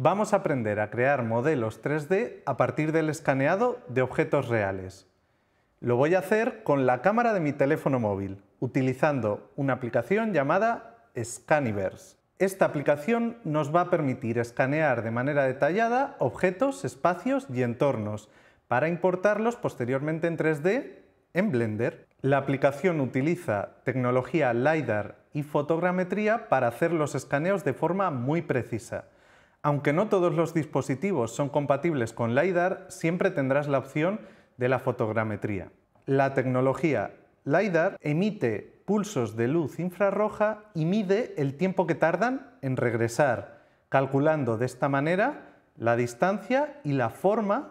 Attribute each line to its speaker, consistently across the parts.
Speaker 1: Vamos a aprender a crear modelos 3D a partir del escaneado de objetos reales. Lo voy a hacer con la cámara de mi teléfono móvil, utilizando una aplicación llamada Scaniverse. Esta aplicación nos va a permitir escanear de manera detallada objetos, espacios y entornos para importarlos posteriormente en 3D en Blender. La aplicación utiliza tecnología LiDAR y fotogrametría para hacer los escaneos de forma muy precisa. Aunque no todos los dispositivos son compatibles con LiDAR, siempre tendrás la opción de la fotogrametría. La tecnología LiDAR emite pulsos de luz infrarroja y mide el tiempo que tardan en regresar, calculando de esta manera la distancia y la forma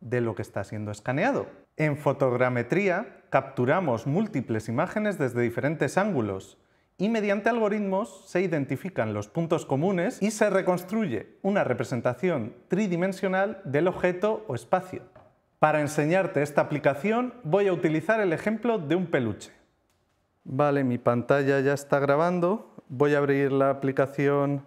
Speaker 1: de lo que está siendo escaneado. En fotogrametría capturamos múltiples imágenes desde diferentes ángulos, y mediante algoritmos se identifican los puntos comunes y se reconstruye una representación tridimensional del objeto o espacio. Para enseñarte esta aplicación voy a utilizar el ejemplo de un peluche. Vale, mi pantalla ya está grabando. Voy a abrir la aplicación.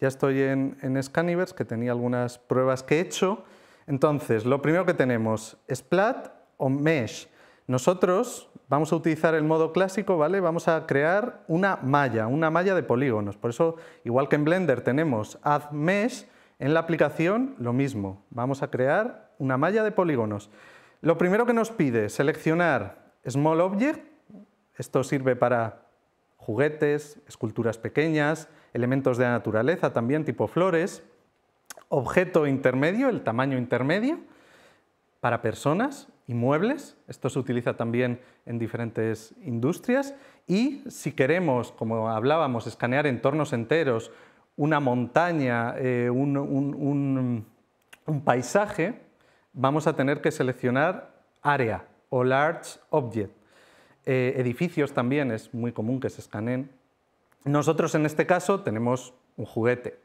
Speaker 1: Ya estoy en, Scaniverse, que tenía algunas pruebas que he hecho. Entonces, lo primero que tenemos, Splat o Mesh. Nosotros vamos a utilizar el modo clásico, ¿vale? Vamos a crear una malla, una malla de polígonos. Por eso, igual que en Blender tenemos Add Mesh, en la aplicación lo mismo. Vamos a crear una malla de polígonos. Lo primero que nos pide es seleccionar Small Object. Esto sirve para juguetes, esculturas pequeñas, elementos de la naturaleza, también tipo flores. Objeto intermedio, el tamaño intermedio, para personas, muebles, esto se utiliza también en diferentes industrias, y si queremos, como hablábamos, escanear entornos enteros, una montaña, eh, un, paisaje, vamos a tener que seleccionar área o large object. Eh, edificios también es muy común que se escaneen. Nosotros en este caso tenemos un juguete,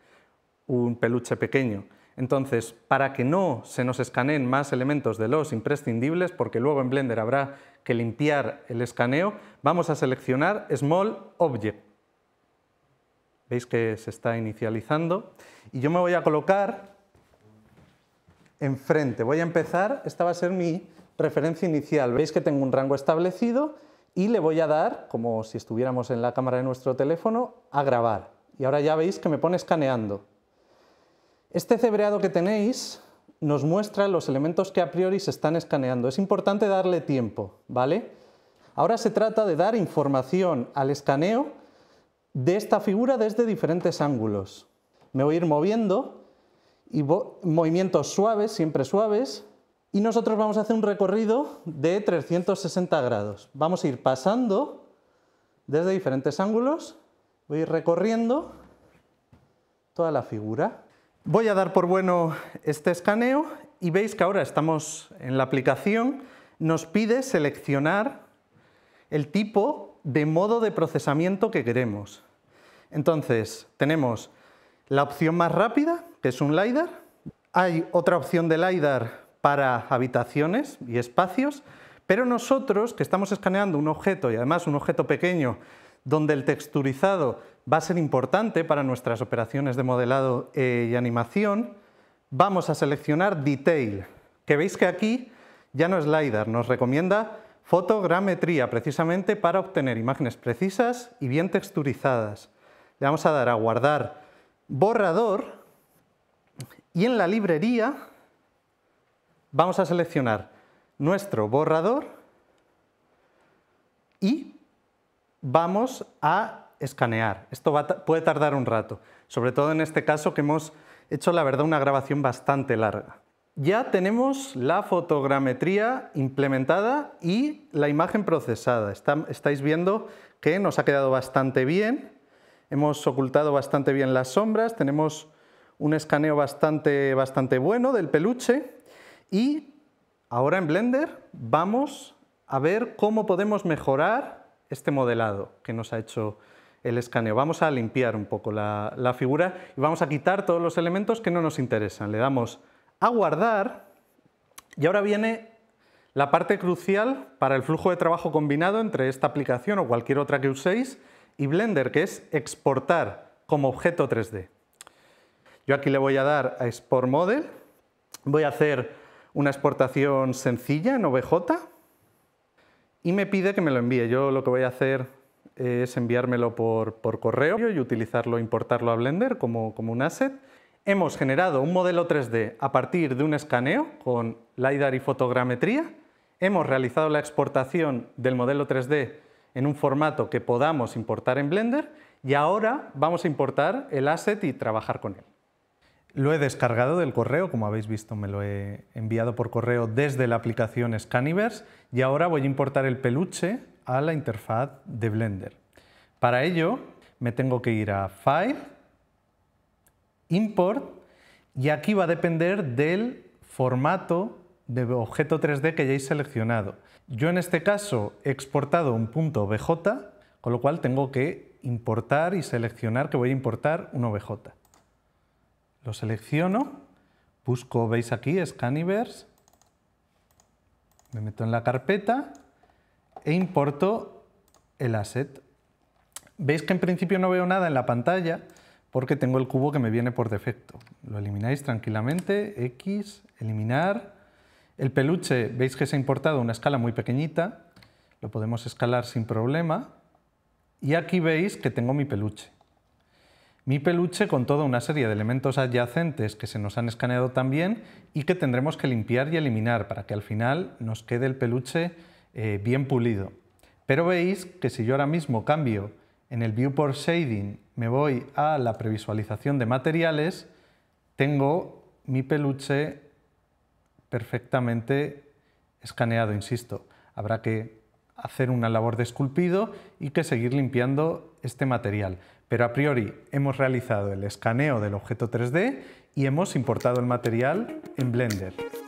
Speaker 1: un peluche pequeño. Entonces, para que no se nos escaneen más elementos de los imprescindibles, porque luego en Blender habrá que limpiar el escaneo, vamos a seleccionar Small Object. Veis que se está inicializando. Y yo me voy a colocar enfrente. Voy a empezar, esta va a ser mi referencia inicial. Veis que tengo un rango establecido y le voy a dar, como si estuviéramos en la cámara de nuestro teléfono, a grabar. Y ahora ya veis que me pone escaneando. Este cebreado que tenéis nos muestra los elementos que a priori se están escaneando. Es importante darle tiempo, ¿vale? Ahora se trata de dar información al escaneo de esta figura desde diferentes ángulos. Me voy a ir moviendo y movimientos suaves, siempre suaves, y nosotros vamos a hacer un recorrido de 360 grados. Vamos a ir pasando desde diferentes ángulos, voy a ir recorriendo toda la figura. Voy a dar por bueno este escaneo y veis que ahora estamos en la aplicación, nos pide seleccionar el tipo de modo de procesamiento que queremos. Entonces, tenemos la opción más rápida, que es un LiDAR. Hay otra opción de LiDAR para habitaciones y espacios, pero nosotros, que estamos escaneando un objeto, y además un objeto pequeño, donde el texturizado va a ser importante para nuestras operaciones de modelado eh, y animación. Vamos a seleccionar Detail, que veis que aquí ya no es LiDAR, nos recomienda fotogrametría, precisamente para obtener imágenes precisas y bien texturizadas. Le vamos a dar a guardar borrador y en la librería vamos a seleccionar nuestro borrador y vamos a escanear. Esto puede tardar un rato, sobre todo en este caso que hemos hecho, la verdad, una grabación bastante larga. Ya tenemos la fotogrametría implementada y la imagen procesada. estáis viendo que nos ha quedado bastante bien. Hemos ocultado bastante bien las sombras. Tenemos un escaneo bastante, bastante bueno del peluche. Y ahora en Blender vamos a ver cómo podemos mejorar este modelado que nos ha hecho el escaneo. Vamos a limpiar un poco la, la figura y vamos a quitar todos los elementos que no nos interesan. Le damos a guardar y ahora viene la parte crucial para el flujo de trabajo combinado entre esta aplicación o cualquier otra que uséis y Blender, que es exportar como objeto 3D. Yo aquí le voy a dar a Export Model, voy a hacer una exportación sencilla en OBJ y me pide que me lo envíe. Yo lo que voy a hacer es enviármelo por, correo y utilizarlo, importarlo a Blender como, como un asset. Hemos generado un modelo 3D a partir de un escaneo con LiDAR y fotogrametría. Hemos realizado la exportación del modelo 3D en un formato que podamos importar en Blender y ahora vamos a importar el asset y trabajar con él. Lo he descargado del correo, como habéis visto me lo he enviado por correo desde la aplicación Scaniverse y ahora voy a importar el peluche a la interfaz de Blender. Para ello me tengo que ir a File, Import y aquí va a depender del formato de objeto 3D que hayáis seleccionado. Yo en este caso he exportado un punto BJ, con lo cual tengo que importar y seleccionar que voy a importar un OBJ. Lo selecciono, busco, veis aquí, Scaniverse, me meto en la carpeta e importo el asset. Veis que en principio no veo nada en la pantalla porque tengo el cubo que me viene por defecto. Lo elimináis tranquilamente, X, eliminar. El peluche, veis que se ha importado una escala muy pequeñita, lo podemos escalar sin problema. Y aquí veis que tengo mi peluche. Mi peluche con toda una serie de elementos adyacentes que se nos han escaneado también y que tendremos que limpiar y eliminar para que al final nos quede el peluche eh, bien pulido. Pero veis que si yo ahora mismo cambio en el Viewport Shading, me voy a la previsualización de materiales, tengo mi peluche perfectamente escaneado, insisto. Habrá que hacer una labor de esculpido y que seguir limpiando este material. Pero a priori hemos realizado el escaneo del objeto 3D y hemos importado el material en Blender.